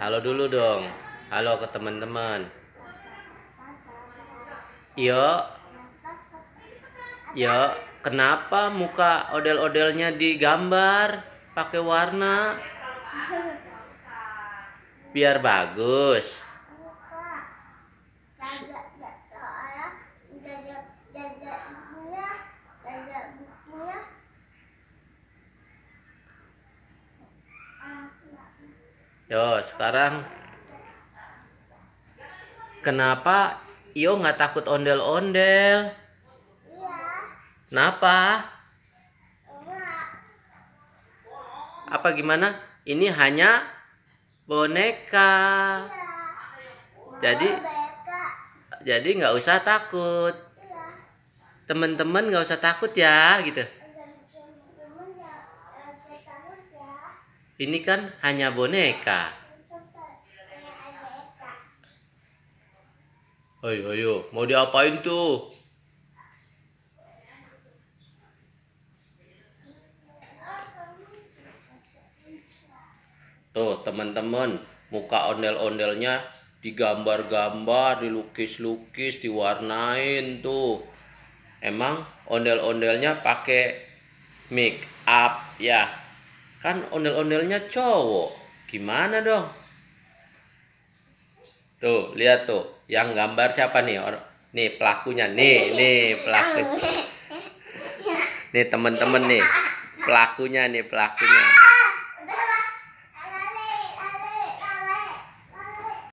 Halo dulu dong. Halo ke teman-teman. Yo. Yo, kenapa muka odel-odelnya digambar pakai warna? Biar bagus. yo sekarang kenapa yo nggak takut ondel-ondel kenapa apa gimana ini hanya boneka jadi jadi nggak usah takut teman-teman nggak usah takut ya gitu Ini kan hanya boneka. Ayo, ayo, mau diapain tuh? Tuh, teman-teman, muka ondel-ondelnya digambar-gambar, dilukis-lukis, diwarnain tuh. Emang ondel-ondelnya pakai make up ya kan ondel-ondelnya cowok gimana dong tuh lihat tuh yang gambar siapa nih Or nih pelakunya nih nih pelaku nih temen-temen nih pelakunya nih pelakunya